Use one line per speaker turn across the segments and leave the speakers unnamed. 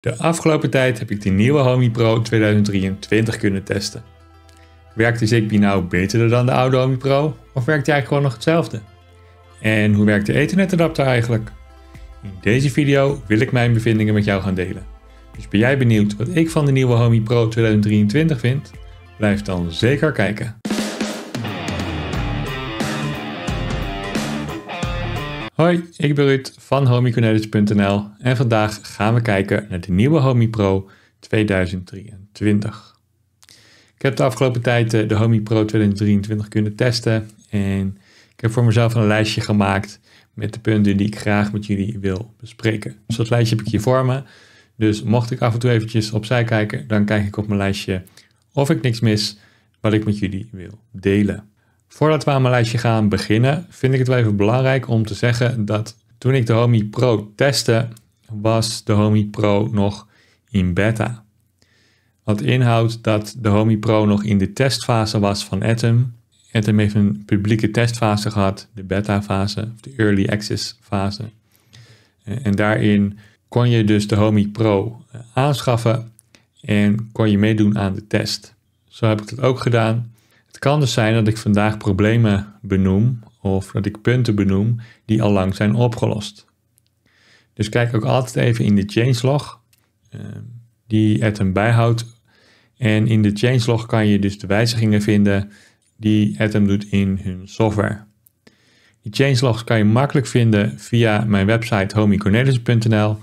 De afgelopen tijd heb ik de nieuwe Homey Pro 2023 kunnen testen. Werkt de Zigbee nou beter dan de oude Homey Pro of werkt hij eigenlijk gewoon nog hetzelfde? En hoe werkt de Ethernet adapter eigenlijk? In deze video wil ik mijn bevindingen met jou gaan delen. Dus ben jij benieuwd wat ik van de nieuwe Homey Pro 2023 vind? Blijf dan zeker kijken. Hoi, ik ben Ruud van homiconnectors.nl en vandaag gaan we kijken naar de nieuwe Pro 2023. Ik heb de afgelopen tijd eh, de Pro 2023 kunnen testen en ik heb voor mezelf een lijstje gemaakt met de punten die ik graag met jullie wil bespreken. Dus dat lijstje heb ik hier voor me. Dus mocht ik af en toe eventjes opzij kijken, dan kijk ik op mijn lijstje of ik niks mis wat ik met jullie wil delen. Voordat we aan mijn lijstje gaan beginnen, vind ik het wel even belangrijk om te zeggen dat toen ik de Homey Pro testte, was de Homey Pro nog in beta. Wat inhoudt dat de Homey Pro nog in de testfase was van Atom. Atom heeft een publieke testfase gehad, de beta-fase, of de early access-fase. En daarin kon je dus de Homey Pro eh, aanschaffen en kon je meedoen aan de test. Zo heb ik dat ook gedaan kan dus zijn dat ik vandaag problemen benoem of dat ik punten benoem die al lang zijn opgelost. Dus kijk ook altijd even in de changelog uh, die Atom bijhoudt. En in de changelog kan je dus de wijzigingen vinden die Atom doet in hun software. Die changelogs kan je makkelijk vinden via mijn website homiecornelis.nl.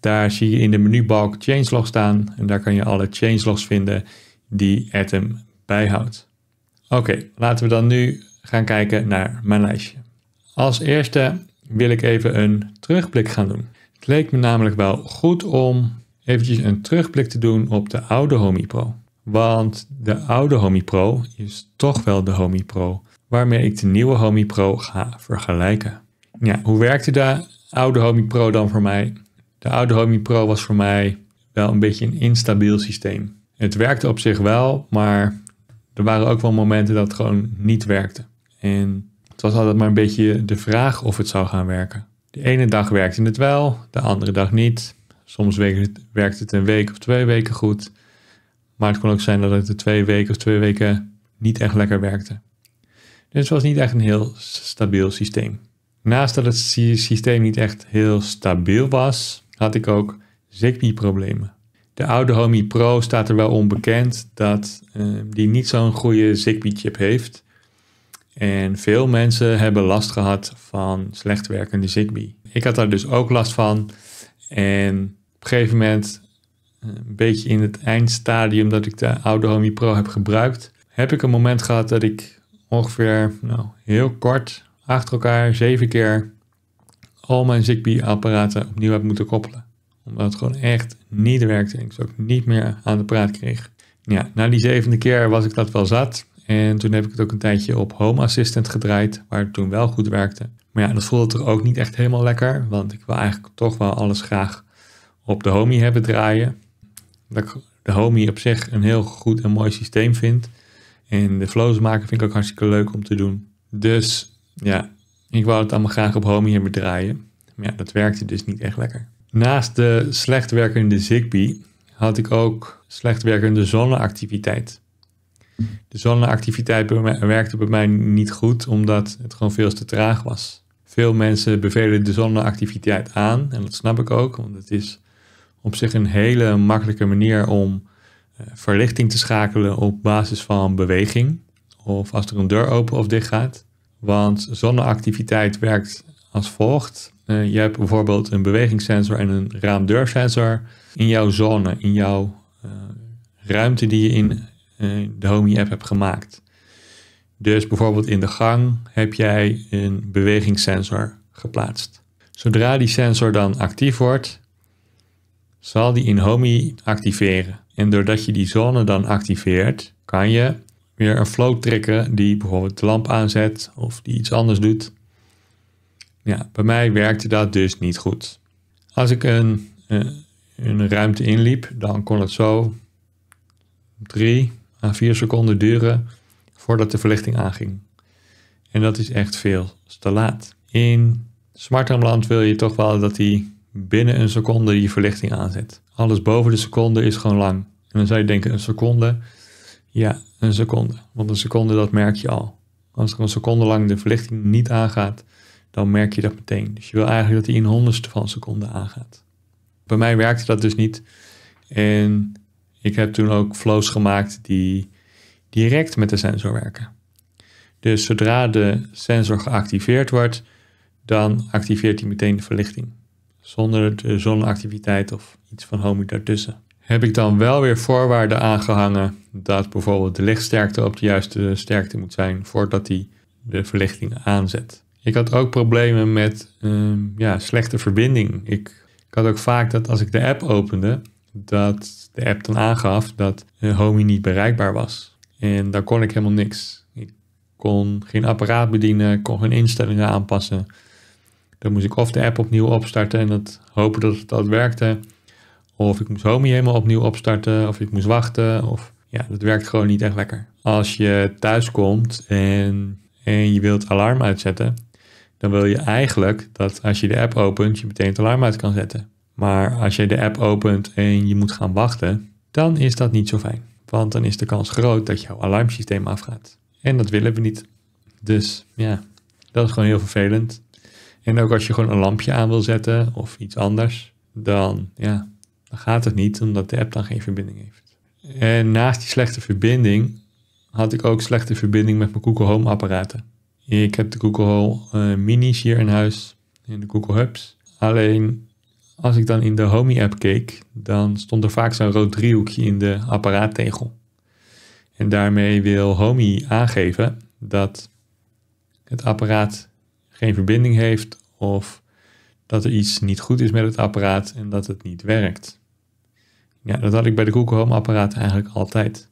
Daar zie je in de menubalk changelog staan en daar kan je alle changelogs vinden die Atom bijhoudt. Oké, laten we dan nu gaan kijken naar mijn lijstje. Als eerste wil ik even een terugblik gaan doen. Het leek me namelijk wel goed om eventjes een terugblik te doen op de oude Homey Pro. Want de oude Homey Pro is toch wel de Homey Pro waarmee ik de nieuwe Homey Pro ga vergelijken. Ja, hoe werkte de oude Homey Pro dan voor mij? De oude Homey Pro was voor mij wel een beetje een instabiel systeem. Het werkte op zich wel, maar er waren ook wel momenten dat het gewoon niet werkte. En het was altijd maar een beetje de vraag of het zou gaan werken. De ene dag werkte het wel, de andere dag niet. Soms werkte het een week of twee weken goed. Maar het kon ook zijn dat het de twee weken of twee weken niet echt lekker werkte. Dus het was niet echt een heel stabiel systeem. Naast dat het systeem niet echt heel stabiel was, had ik ook Zigbee-problemen. De oude Homey Pro staat er wel onbekend dat ehm, die niet zo'n goede Zigbee-chip heeft. En veel mensen hebben last gehad van slecht werkende Zigbee. Ik had daar dus ook last van. En op een gegeven moment, ehm, een beetje in het eindstadium dat ik de oude Homey Pro heb gebruikt, heb ik een moment gehad dat ik ongeveer nou, heel kort achter elkaar zeven keer al mijn Zigbee-apparaten opnieuw heb moeten koppelen omdat het gewoon echt niet werkte en ik ze ook niet meer aan de praat kreeg. Ja, na die zevende keer was ik dat wel zat. En toen heb ik het ook een tijdje op Home Assistant gedraaid, waar het toen wel goed werkte. Maar ja, dat voelde toch ook niet echt helemaal lekker, want ik wil eigenlijk toch wel alles graag op de Homey hebben draaien. Dat ik de Homey op zich een heel goed en mooi systeem vind. En de flows maken vind ik ook hartstikke leuk om te doen. Dus ja, ik wou het allemaal graag op Homey hebben draaien. Maar ja, dat werkte dus niet echt lekker. Naast de slecht werkende Zigbee had ik ook slecht werkende zonneactiviteit. De zonneactiviteit werkte bij mij niet goed omdat het gewoon veel te traag was. Veel mensen bevelen de zonneactiviteit aan en dat snap ik ook, want het is op zich een hele makkelijke manier om eh, verlichting te schakelen op basis van beweging of als er een deur open of dicht gaat. Want zonneactiviteit werkt als volgt. Eh, je hebt bijvoorbeeld een bewegingssensor en een raamdeursensor in jouw zone, in jouw eh, ruimte die je in eh, de Homey app hebt gemaakt. Dus bijvoorbeeld in de gang heb jij een bewegingssensor geplaatst. Zodra die sensor dan actief wordt, zal die in Homey activeren. En doordat je die zone dan activeert, kan je weer een flow trekken die bijvoorbeeld de lamp aanzet of die iets anders doet. Ja, bij mij werkte dat dus niet goed. Als ik een, eh, een ruimte inliep, dan kon het zo drie à vier seconden duren voordat de verlichting aanging. En dat is echt veel te laat. In smartarmland wil je toch wel dat hij binnen een seconde je verlichting aanzet. Alles boven de seconde is gewoon lang. En dan zou je denken, een seconde? Ja, een seconde. Want een seconde, dat merk je al. Als er een seconde lang de verlichting niet aangaat, dan merk je dat meteen. Dus je wil eigenlijk dat hij in honderdste van een seconde aangaat. Bij mij werkte dat dus niet. En ik heb toen ook flows gemaakt die direct met de sensor werken. Dus zodra de sensor geactiveerd wordt, dan activeert hij meteen de verlichting. Zonder de eh, zonneactiviteit of iets van homo daartussen. Heb ik dan wel weer voorwaarden aangehangen dat bijvoorbeeld de lichtsterkte op de juiste sterkte moet zijn voordat hij de verlichting aanzet. Ik had ook problemen met ehm, ja, slechte verbinding. Ik, had ook vaak dat als ik de app opende, dat de app dan aangaf dat uh, Homey niet bereikbaar was. En daar kon ik helemaal niks. Ik kon geen apparaat bedienen, kon geen instellingen aanpassen. Dan moest ik of de app opnieuw opstarten en dat, hopen dat het dat werkte. Of ik moest Homey helemaal opnieuw opstarten, of ik moest wachten. Of, ja, dat werkt gewoon niet echt lekker. Als je thuis komt en, en je wilt alarm uitzetten, dan wil je eigenlijk dat als je de app opent, je meteen het alarm uit kan zetten. Maar als je de app opent en je moet gaan wachten, dan is dat niet zo fijn. Want dan is de kans groot dat jouw alarmsysteem afgaat. En dat willen we niet. Dus ja, dat is gewoon heel vervelend. En ook als je gewoon een lampje aan wil zetten of iets anders, dan, ja, dan gaat het niet, omdat de app dan geen verbinding heeft. En naast die slechte verbinding had ik ook slechte verbinding met mijn Google Home apparaten. Ik heb de Google Home eh, Minis hier in huis, in de Google Hubs. Alleen als ik dan in de Homey app keek, dan stond er vaak zo'n rood driehoekje in de apparaattegel. En daarmee wil Homey aangeven dat het apparaat geen verbinding heeft of dat er iets niet goed is met het apparaat en dat het niet werkt. Ja, dat had ik bij de Google Home apparaat eigenlijk altijd.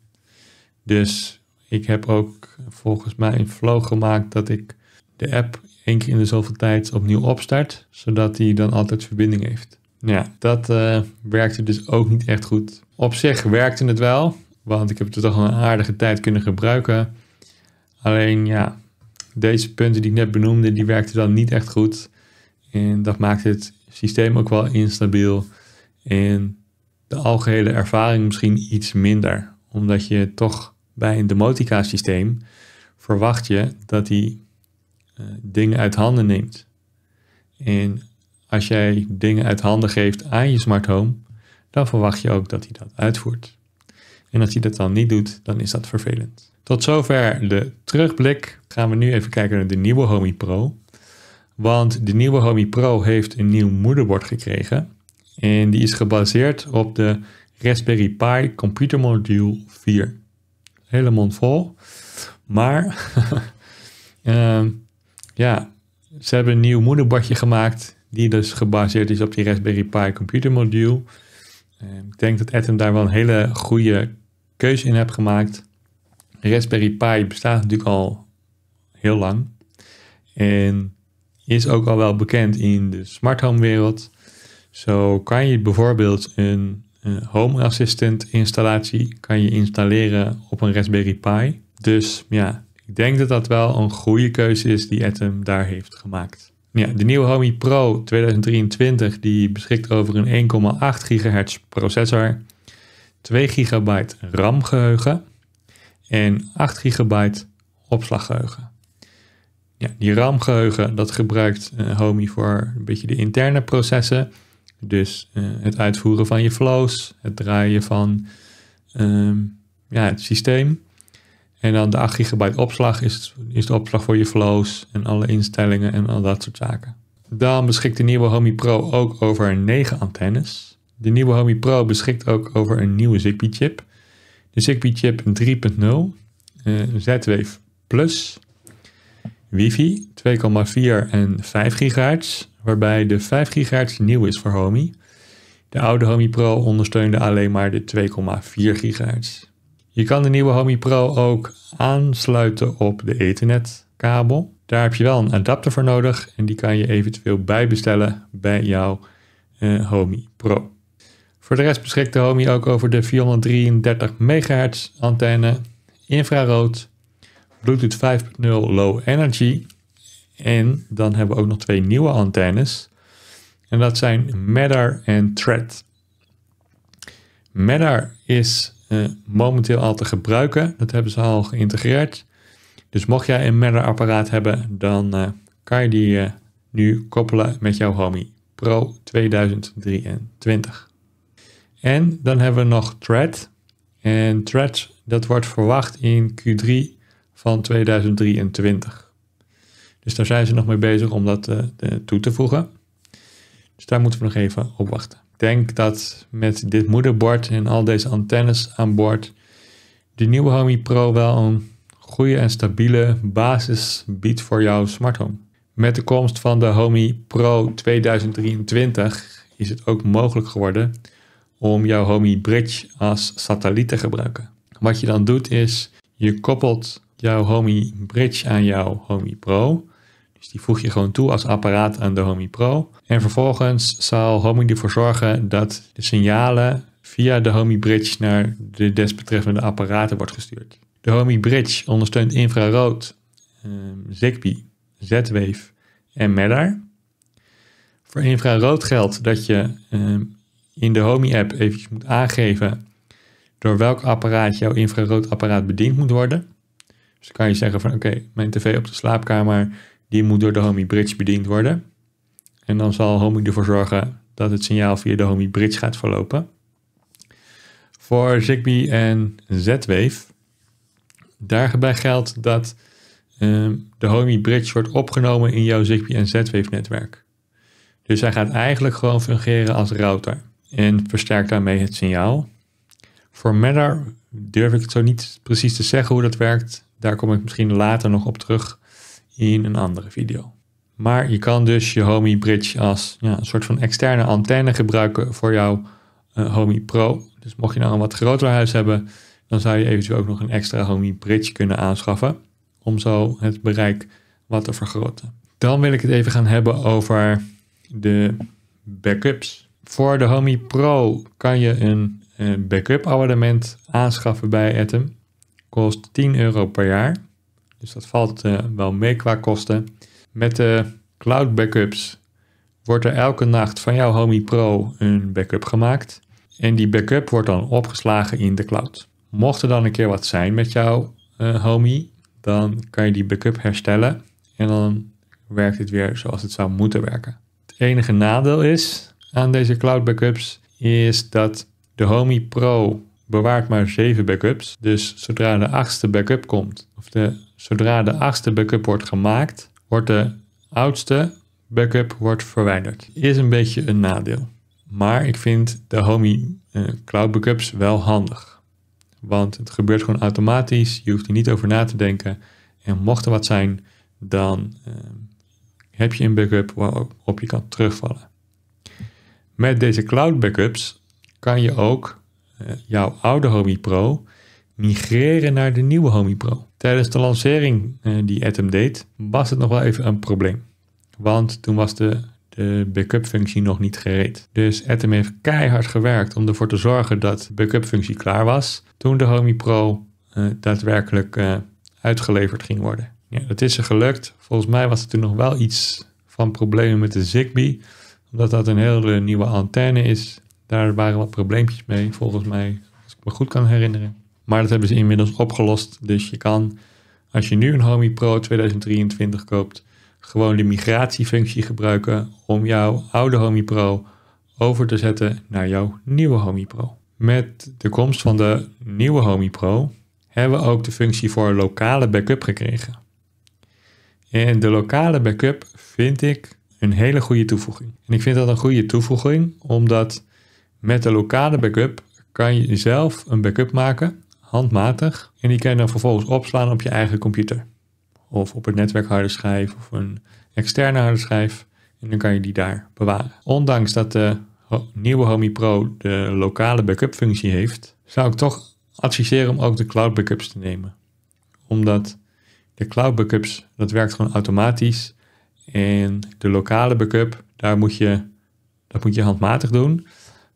Dus ik heb ook volgens mij een flow gemaakt dat ik de app één keer in de zoveel tijd opnieuw opstart, zodat hij dan altijd verbinding heeft. Ja, dat eh, werkte dus ook niet echt goed. Op zich werkte het wel, want ik heb het toch wel een aardige tijd kunnen gebruiken. Alleen ja, deze punten die ik net benoemde, die werkten dan niet echt goed. En dat maakt het systeem ook wel instabiel. En de algehele ervaring misschien iets minder, omdat je toch bij een demotica systeem verwacht je dat hij eh, dingen uit handen neemt. En als jij dingen uit handen geeft aan je smart home, dan verwacht je ook dat hij dat uitvoert. En als hij dat dan niet doet, dan is dat vervelend. Tot zover de terugblik. Gaan we nu even kijken naar de nieuwe Homey Pro. Want de nieuwe Homey Pro heeft een nieuw moederbord gekregen. En die is gebaseerd op de Raspberry Pi Computer Module 4 hele mond vol. Maar ehm, ja, ze hebben een nieuw moederbordje gemaakt. Die dus gebaseerd is op die Raspberry Pi computer module. Ehm, ik denk dat Atom daar wel een hele goede keuze in heeft gemaakt. Raspberry Pi bestaat natuurlijk al heel lang. En is ook al wel bekend in de smart home wereld. Zo kan je bijvoorbeeld een Home Assistant installatie kan je installeren op een Raspberry Pi. Dus ja, ik denk dat dat wel een goede keuze is die Atom daar heeft gemaakt. Ja, de nieuwe Homey Pro 2023 die beschikt over een 1,8 GHz processor, 2 GB RAM geheugen en 8 GB opslaggeheugen. Ja, die RAM geheugen dat gebruikt eh, Homey voor een beetje de interne processen dus eh, het uitvoeren van je flows, het draaien van ehm, ja, het systeem. En dan de 8 gigabyte opslag is, is de opslag voor je flows en alle instellingen en al dat soort zaken. Dan beschikt de nieuwe Homey Pro ook over 9 antennes. De nieuwe Homey Pro beschikt ook over een nieuwe Zigbee chip. De Zigbee chip 3.0, eh, Zwave Plus wifi 2,4 en 5 GHz, waarbij de 5 GHz nieuw is voor Homey. De oude Homey Pro ondersteunde alleen maar de 2,4 GHz. Je kan de nieuwe Homey Pro ook aansluiten op de Ethernet-kabel. Daar heb je wel een adapter voor nodig en die kan je eventueel bijbestellen bij jouw eh, Homey Pro. Voor de rest beschikt de Homey ook over de 433 MHz antenne, infrarood, Bluetooth 5.0 Low Energy. En dan hebben we ook nog twee nieuwe antennes. En dat zijn Matter en Thread. Matter is eh, momenteel al te gebruiken. Dat hebben ze al geïntegreerd. Dus mocht jij een Matter apparaat hebben, dan eh, kan je die eh, nu koppelen met jouw Homey Pro 2023. En dan hebben we nog Thread. En Thread, dat wordt verwacht in Q3 van 2023. Dus daar zijn ze nog mee bezig om dat eh, toe te voegen. Dus daar moeten we nog even op wachten. Ik denk dat met dit moederbord en al deze antennes aan boord de nieuwe Homey Pro wel een goede en stabiele basis biedt voor jouw smart home. Met de komst van de Homey Pro 2023 is het ook mogelijk geworden om jouw Homey Bridge als satelliet te gebruiken. Wat je dan doet is je koppelt jouw Homey Bridge aan jouw Homey Pro. Dus die voeg je gewoon toe als apparaat aan de Homey Pro. En vervolgens zal Homey ervoor zorgen dat de signalen via de Homey Bridge naar de desbetreffende apparaten wordt gestuurd. De Homey Bridge ondersteunt infrarood, eh, Zigbee, Z-Wave en Matter. Voor infrarood geldt dat je ehm, in de Homey app eventjes moet aangeven door welk apparaat jouw infraroodapparaat bediend moet worden. Dus kan je zeggen van oké, mijn tv op de slaapkamer, die moet door de Homey Bridge bediend worden. En dan zal Homey ervoor zorgen dat het signaal via de Homey Bridge gaat verlopen. Voor Zigbee en Z-Wave, daarbij geldt dat ehm, de Homey Bridge wordt opgenomen in jouw Zigbee en Z-Wave netwerk. Dus hij gaat eigenlijk gewoon fungeren als router en versterkt daarmee het signaal. Voor Matter durf ik het zo niet precies te zeggen hoe dat werkt. Daar kom ik misschien later nog op terug in een andere video. Maar je kan dus je Homey Bridge als ja, een soort van externe antenne gebruiken voor jouw uh, eh, Homey Pro. Dus mocht je nou een wat groter huis hebben, dan zou je eventueel ook nog een extra Homey Bridge kunnen aanschaffen. Om zo het bereik wat te vergroten. Dan wil ik het even gaan hebben over de backups. Voor de Homey Pro kan je een eh, backup abonnement aanschaffen bij Atom kost 10 euro per jaar. Dus dat valt eh, wel mee qua kosten. Met de cloud backups wordt er elke nacht van jouw Homey Pro een backup gemaakt. En die backup wordt dan opgeslagen in de cloud. Mocht er dan een keer wat zijn met jouw uh, eh, Homey, dan kan je die backup herstellen. En dan werkt het weer zoals het zou moeten werken. Het enige nadeel is aan deze cloud backups is dat de Homey Pro bewaart maar 7 backups. Dus zodra de achtste backup komt, of de, zodra de achtste backup wordt gemaakt, wordt de oudste backup wordt verwijderd. Is een beetje een nadeel. Maar ik vind de Homey eh, Cloud Backups wel handig. Want het gebeurt gewoon automatisch, je hoeft er niet over na te denken. En mocht er wat zijn, dan eh, heb je een backup waarop je kan terugvallen. Met deze cloud backups kan je ook eh, jouw oude Homey Pro migreren naar de nieuwe Homey Pro. Tijdens de lancering eh, die Atom deed, was het nog wel even een probleem. Want toen was de, de backup functie nog niet gereed. Dus Atom heeft keihard gewerkt om ervoor te zorgen dat de backup functie klaar was. Toen de Homey Pro eh, daadwerkelijk uitgeleverd ging worden. Ja, dat is ze gelukt. Volgens mij was er toen nog wel iets van problemen met de Zigbee. Omdat dat een hele nieuwe antenne is daar waren wat probleempjes mee, volgens mij, als ik me goed kan herinneren. Maar dat hebben ze inmiddels opgelost. Dus je kan, als je nu een Homey Pro 2023 koopt, gewoon de migratiefunctie gebruiken om jouw oude Homey Pro over te zetten naar jouw nieuwe Homey Pro. Met de komst van de nieuwe Homey Pro hebben we ook de functie voor lokale backup gekregen. En de lokale backup vind ik een hele goede toevoeging. En ik vind dat een goede toevoeging omdat met de lokale backup kan je zelf een backup maken, handmatig, en die kan je dan vervolgens opslaan op je eigen computer. Of op een netwerkharde schijf of een externe harde schijf. En dan kan je die daar bewaren. Ondanks dat de nieuwe Homey Pro de lokale backup functie heeft, zou ik toch adviseren om ook de cloud backups te nemen. Omdat de cloud backups, dat werkt gewoon automatisch. En de lokale backup, daar moet je, dat moet je handmatig doen.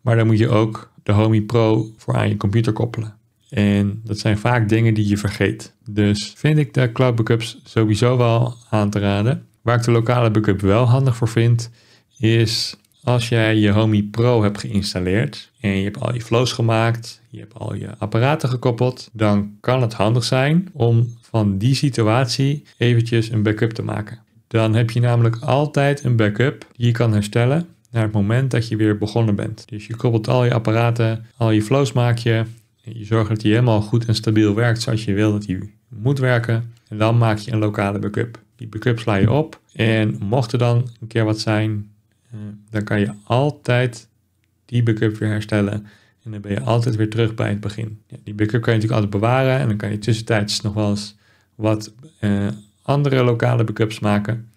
Maar dan moet je ook de Homey Pro voor aan je computer koppelen. En dat zijn vaak dingen die je vergeet. Dus vind ik de cloud backups sowieso wel aan te raden. Waar ik de lokale backup wel handig voor vind, is als jij je Homey Pro hebt geïnstalleerd en je hebt al je flows gemaakt, je hebt al je apparaten gekoppeld, dan kan het handig zijn om van die situatie eventjes een backup te maken. Dan heb je namelijk altijd een backup die je kan herstellen naar het moment dat je weer begonnen bent. Dus je koppelt al je apparaten, al je flows maak je. Je zorgt dat die helemaal goed en stabiel werkt zoals je wil dat die moet werken. En dan maak je een lokale backup. Die backup sla je op. En mocht er dan een keer wat zijn, eh, dan kan je altijd die backup weer herstellen. En dan ben je altijd weer terug bij het begin. Ja, die backup kan je natuurlijk altijd bewaren. En dan kan je tussentijds nog wel eens wat eh, andere lokale backups maken.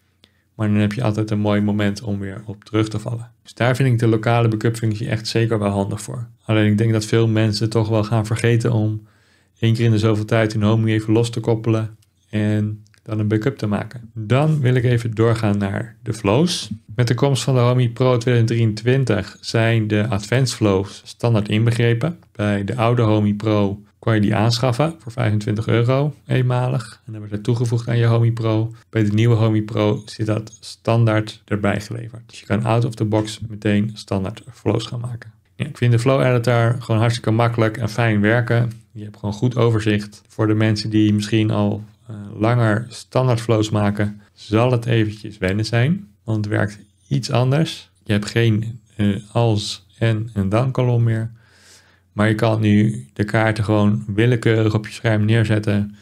Maar dan heb je altijd een mooi moment om weer op terug te vallen. Dus daar vind ik de lokale backup functie echt zeker wel handig voor. Alleen ik denk dat veel mensen toch wel gaan vergeten om één keer in de zoveel tijd hun homing even los te koppelen en dan een backup te maken. Dan wil ik even doorgaan naar de flows. Met de komst van de Homey Pro 2023 zijn de Advanced Flows standaard inbegrepen. Bij de oude Homey Pro kon je die aanschaffen voor 25 euro eenmalig. En hebben ze dat toegevoegd aan je Homey Pro. Bij de nieuwe Homey Pro zit dat standaard erbij geleverd. Dus je kan out of the box meteen standaard flows gaan maken. Ja, ik vind de Flow Editor gewoon hartstikke makkelijk en fijn werken. Je hebt gewoon goed overzicht. Voor de mensen die misschien al eh, langer standaard flows maken, zal het eventjes wennen zijn. Want het werkt iets anders. Je hebt geen eh, als en en dan kolom meer. Maar je kan nu de kaarten gewoon willekeurig op je scherm neerzetten.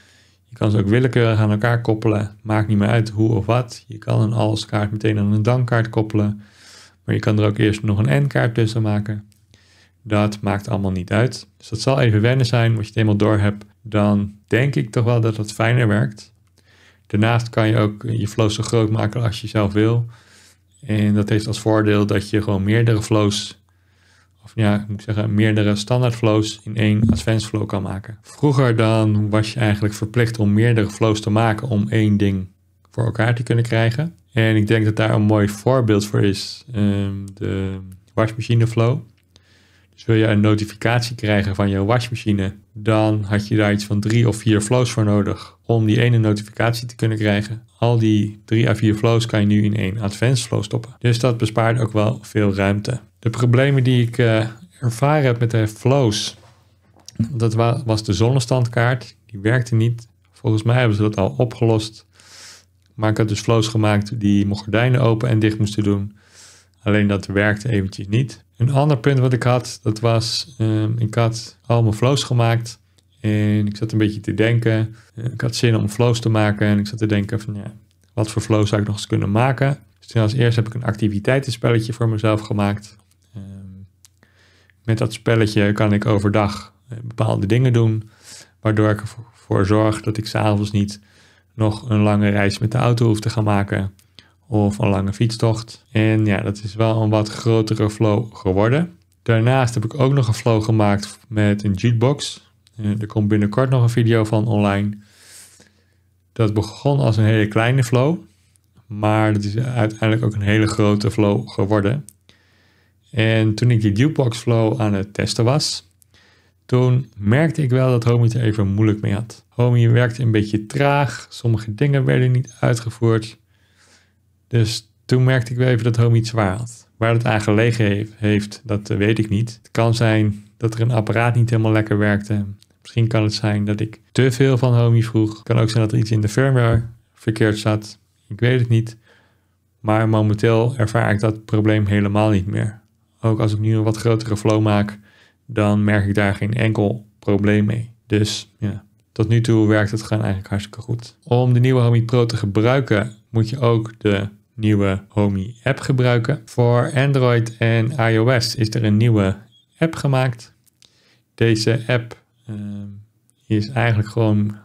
Je kan ze ook willekeurig aan elkaar koppelen. Maakt niet meer uit hoe of wat. Je kan een als kaart meteen aan een dankkaart koppelen. Maar je kan er ook eerst nog een n kaart tussen maken. Dat maakt allemaal niet uit. Dus dat zal even wennen zijn. Als je het eenmaal door hebt, dan denk ik toch wel dat dat fijner werkt. Daarnaast kan je ook je flows zo groot maken als je zelf wil. En dat heeft als voordeel dat je gewoon meerdere flows ja, moet ik zeggen, meerdere standaard flows in één advanced flow kan maken. Vroeger dan was je eigenlijk verplicht om meerdere flows te maken om één ding voor elkaar te kunnen krijgen. En ik denk dat daar een mooi voorbeeld voor is, ehm, de wasmachine flow. Dus wil je een notificatie krijgen van je wasmachine, dan had je daar iets van drie of vier flows voor nodig om die ene notificatie te kunnen krijgen. Al die drie à vier flows kan je nu in één advanced flow stoppen. Dus dat bespaart ook wel veel ruimte. De problemen die ik eh, ervaren heb met de flows, dat was de zonnestandkaart. Die werkte niet. Volgens mij hebben ze dat al opgelost. Maar ik had dus flows gemaakt die mijn gordijnen open en dicht moesten doen. Alleen dat werkte eventjes niet. Een ander punt wat ik had, dat was, ehm, ik had al mijn flows gemaakt. En ik zat een beetje te denken. Eh, ik had zin om flows te maken. En ik zat te denken van, ja, wat voor flows zou ik nog eens kunnen maken? Dus als eerst heb ik een activiteitenspelletje voor mezelf gemaakt. Ehm, met dat spelletje kan ik overdag eh, bepaalde dingen doen, waardoor ik ervoor zorg dat ik s'avonds niet nog een lange reis met de auto hoef te gaan maken of een lange fietstocht. En ja, dat is wel een wat grotere flow geworden. Daarnaast heb ik ook nog een flow gemaakt met een jukebox. Eh, er komt binnenkort nog een video van online. Dat begon als een hele kleine flow, maar dat is uiteindelijk ook een hele grote flow geworden. En toen ik die Duplex Flow aan het testen was, toen merkte ik wel dat Homey er even moeilijk mee had. Homi werkte een beetje traag, sommige dingen werden niet uitgevoerd. Dus toen merkte ik wel even dat Homey iets zwaar had. Waar het aan gelegen heeft, dat weet ik niet. Het kan zijn dat er een apparaat niet helemaal lekker werkte. Misschien kan het zijn dat ik te veel van Homi vroeg. Het kan ook zijn dat er iets in de firmware verkeerd zat. Ik weet het niet. Maar momenteel ervaar ik dat probleem helemaal niet meer ook als ik nu een wat grotere flow maak, dan merk ik daar geen enkel probleem mee. Dus ja, tot nu toe werkt het gewoon eigenlijk hartstikke goed. Om de nieuwe Homey Pro te gebruiken, moet je ook de nieuwe Homey app gebruiken. Voor Android en iOS is er een nieuwe app gemaakt. Deze app ehm, is eigenlijk gewoon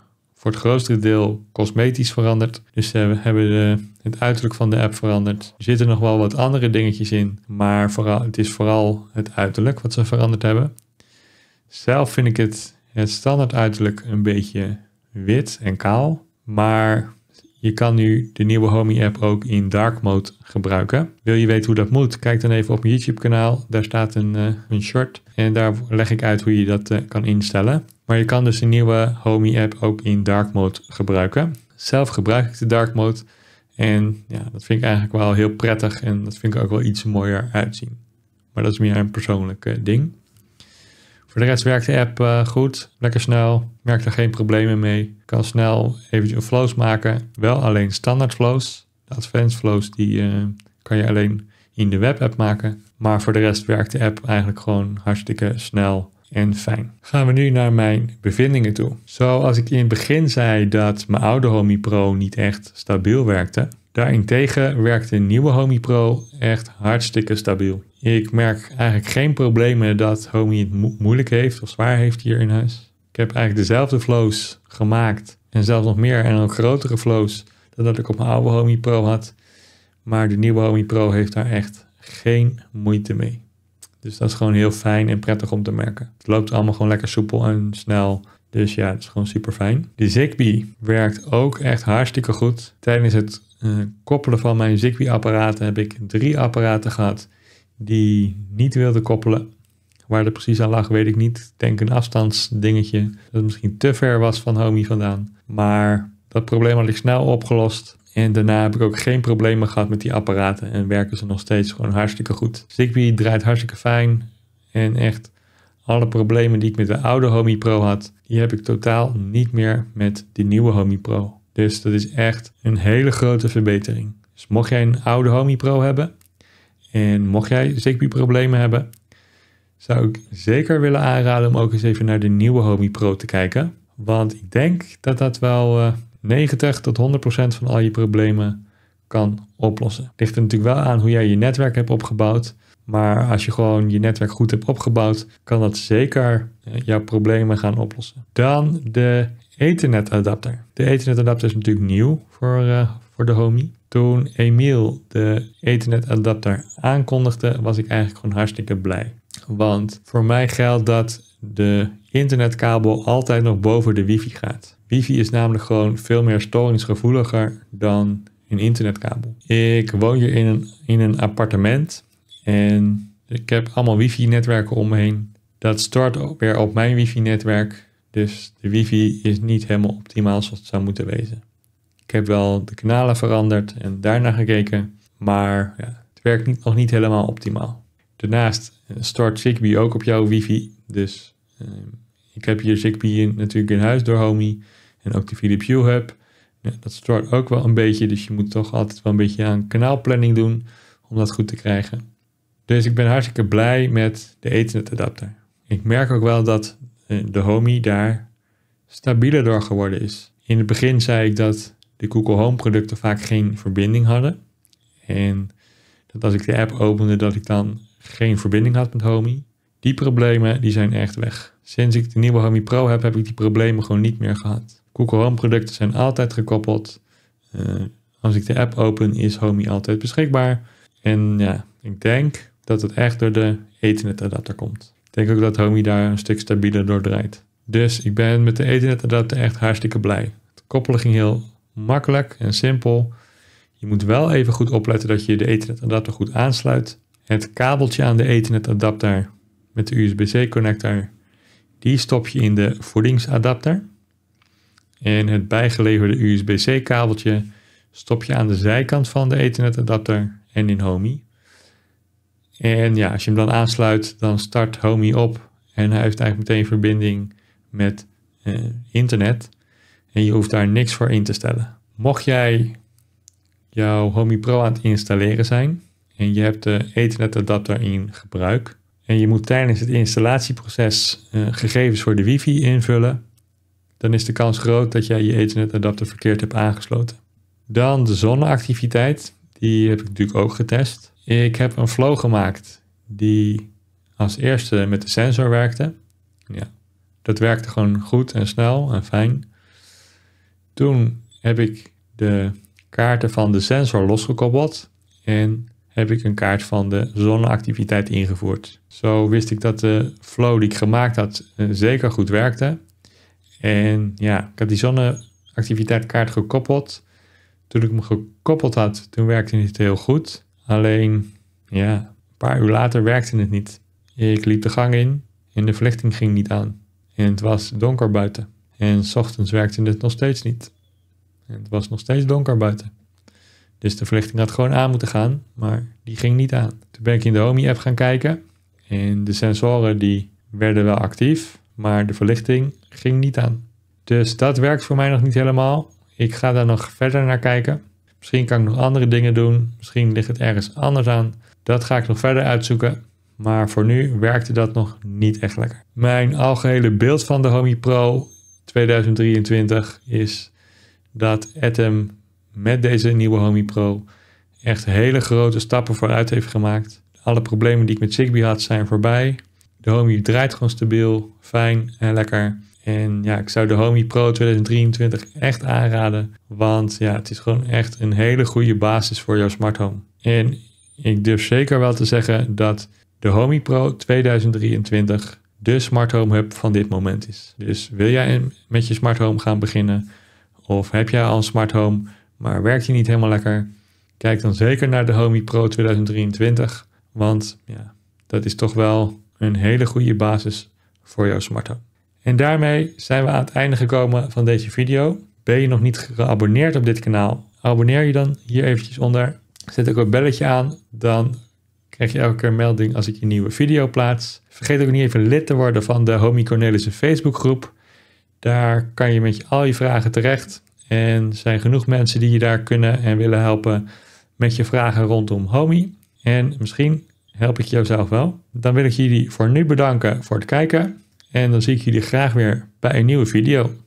voor het grootste deel cosmetisch veranderd. Dus ze eh, hebben het uiterlijk van de app veranderd. Er zitten nog wel wat andere dingetjes in, maar vooral, het is vooral het uiterlijk wat ze veranderd hebben. Zelf vind ik het, het standaard uiterlijk een beetje wit en kaal, maar je kan nu de nieuwe Homey app ook in dark mode gebruiken. Wil je weten hoe dat moet? Kijk dan even op mijn YouTube kanaal. Daar staat een, eh, een short en daar leg ik uit hoe je dat eh, kan instellen. Maar je kan dus de nieuwe Homey app ook in dark mode gebruiken. Zelf gebruik ik de dark mode en ja, dat vind ik eigenlijk wel heel prettig en dat vind ik ook wel iets mooier uitzien. Maar dat is meer een persoonlijk eh, ding. Voor de rest werkt de app eh, goed, lekker snel, merk er geen problemen mee. Kan snel eventueel flows maken, wel alleen standaard flows. De advanced flows die eh, kan je alleen in de webapp maken. Maar voor de rest werkt de app eigenlijk gewoon hartstikke snel en fijn. Gaan we nu naar mijn bevindingen toe. Zoals ik in het begin zei dat mijn oude Homey Pro niet echt stabiel werkte, Daarentegen werkt de nieuwe Homey Pro echt hartstikke stabiel. Ik merk eigenlijk geen problemen dat Homey het moeilijk heeft of zwaar heeft hier in huis. Ik heb eigenlijk dezelfde flows gemaakt en zelfs nog meer en ook grotere flows dan dat ik op mijn oude Homey Pro had. Maar de nieuwe Homey Pro heeft daar echt geen moeite mee. Dus dat is gewoon heel fijn en prettig om te merken. Het loopt allemaal gewoon lekker soepel en snel. Dus ja, het is gewoon super fijn. De Zigbee werkt ook echt hartstikke goed. Tijdens het eh, koppelen van mijn Zigbee-apparaten heb ik drie apparaten gehad die niet wilden koppelen. Waar dat precies aan lag, weet ik niet. Ik denk een afstandsdingetje. Dat misschien te ver was van Homey vandaan. Maar dat probleem had ik snel opgelost. En daarna heb ik ook geen problemen gehad met die apparaten. En werken ze nog steeds gewoon hartstikke goed. Zigbee draait hartstikke fijn. En echt alle problemen die ik met de oude Homey Pro had, die heb ik totaal niet meer met de nieuwe Homey Pro. Dus dat is echt een hele grote verbetering. Dus mocht jij een oude Homey Pro hebben en mocht jij Zigbee problemen hebben, zou ik zeker willen aanraden om ook eens even naar de nieuwe Homey Pro te kijken. Want ik denk dat dat wel uh, eh, 90 tot 100 van al je problemen kan oplossen. Ligt er natuurlijk wel aan hoe jij je netwerk hebt opgebouwd. Maar als je gewoon je netwerk goed hebt opgebouwd, kan dat zeker eh, jouw problemen gaan oplossen. Dan de Ethernet adapter. De Ethernet adapter is natuurlijk nieuw voor, eh, voor de homie. Toen Emiel de Ethernet adapter aankondigde, was ik eigenlijk gewoon hartstikke blij. Want voor mij geldt dat de internetkabel altijd nog boven de wifi gaat. Wifi is namelijk gewoon veel meer storingsgevoeliger dan een internetkabel. Ik woon hier in een, in een appartement en ik heb allemaal wifi-netwerken om me heen. Dat stort weer op mijn wifi-netwerk dus de wifi is niet helemaal optimaal zoals het zou moeten wezen. Ik heb wel de kanalen veranderd en daarna gekeken, maar ja, het werkt nog niet helemaal optimaal. Daarnaast eh, start Zigbee ook op jouw wifi, dus ehm, ik heb hier Zigbee natuurlijk in huis door Homey en ook de Philips Hue Hub. Ja, dat stort ook wel een beetje, dus je moet toch altijd wel een beetje aan kanaalplanning doen om dat goed te krijgen. Dus ik ben hartstikke blij met de Ethernet adapter. Ik merk ook wel dat eh, de homie daar stabieler door geworden is. In het begin zei ik dat de Google Home producten vaak geen verbinding hadden. En dat als ik de app opende dat ik dan geen verbinding had met Homey. Die problemen die zijn echt weg. Sinds ik de nieuwe Homey Pro heb, heb ik die problemen gewoon niet meer gehad. Google Home producten zijn altijd gekoppeld. Eh, als ik de app open is Homey altijd beschikbaar. En ja, ik denk dat het echt door de Ethernet adapter komt denk ook dat Homey daar een stuk stabieler door draait. Dus ik ben met de Ethernet adapter echt hartstikke blij. Het koppelen ging heel makkelijk en simpel. Je moet wel even goed opletten dat je de Ethernet adapter goed aansluit. Het kabeltje aan de Ethernet adapter met de USB-C connector, die stop je in de voedingsadapter. En het bijgeleverde USB-C kabeltje stop je aan de zijkant van de Ethernet adapter en in Homey. En ja, als je hem dan aansluit, dan start Homey op. En hij heeft eigenlijk meteen verbinding met eh, internet. En je hoeft daar niks voor in te stellen. Mocht jij jouw Homey Pro aan het installeren zijn en je hebt de Ethernet adapter in gebruik en je moet tijdens het installatieproces eh, gegevens voor de wifi invullen, dan is de kans groot dat jij je Ethernet adapter verkeerd hebt aangesloten. Dan de zonneactiviteit. Die heb ik natuurlijk ook getest. Ik heb een flow gemaakt die als eerste met de sensor werkte. Ja, dat werkte gewoon goed en snel en fijn. Toen heb ik de kaarten van de sensor losgekoppeld en heb ik een kaart van de zonneactiviteit ingevoerd. Zo wist ik dat de flow die ik gemaakt had eh, zeker goed werkte. En ja, ik had die zonneactiviteitkaart gekoppeld toen ik me gekoppeld had, toen werkte het heel goed. Alleen, ja, een paar uur later werkte het niet. Ik liep de gang in en de verlichting ging niet aan. En het was donker buiten. En s ochtends werkte het nog steeds niet. En het was nog steeds donker buiten. Dus de verlichting had gewoon aan moeten gaan, maar die ging niet aan. Toen ben ik in de Homey app gaan kijken. En de sensoren die werden wel actief, maar de verlichting ging niet aan. Dus dat werkt voor mij nog niet helemaal ik ga daar nog verder naar kijken. Misschien kan ik nog andere dingen doen. Misschien ligt het ergens anders aan. Dat ga ik nog verder uitzoeken. Maar voor nu werkte dat nog niet echt lekker. Mijn algehele beeld van de Homey Pro 2023 is dat Atom met deze nieuwe Homey Pro echt hele grote stappen vooruit heeft gemaakt. Alle problemen die ik met Zigbee had zijn voorbij. De Homey draait gewoon stabiel, fijn en lekker. En ja, ik zou de Homey Pro 2023 echt aanraden. Want ja, het is gewoon echt een hele goede basis voor jouw smart home. En ik durf zeker wel te zeggen dat de Homey Pro 2023 de smart home hub van dit moment is. Dus wil jij met je smart home gaan beginnen? Of heb jij al een smart home, maar werkt die niet helemaal lekker? Kijk dan zeker naar de Homey Pro 2023. Want ja, dat is toch wel een hele goede basis voor jouw smart home. En daarmee zijn we aan het einde gekomen van deze video. Ben je nog niet geabonneerd op dit kanaal? Abonneer je dan hier eventjes onder. Zet ook een belletje aan, dan krijg je elke keer een melding als ik een nieuwe video plaats. Vergeet ook niet even lid te worden van de Homie Cornelissen Facebookgroep. Daar kan je met al je vragen terecht. En er zijn genoeg mensen die je daar kunnen en willen helpen met je vragen rondom Homie. En misschien help ik jou zelf wel. Dan wil ik jullie voor nu bedanken voor het kijken. En dan zie ik jullie graag weer bij een nieuwe video.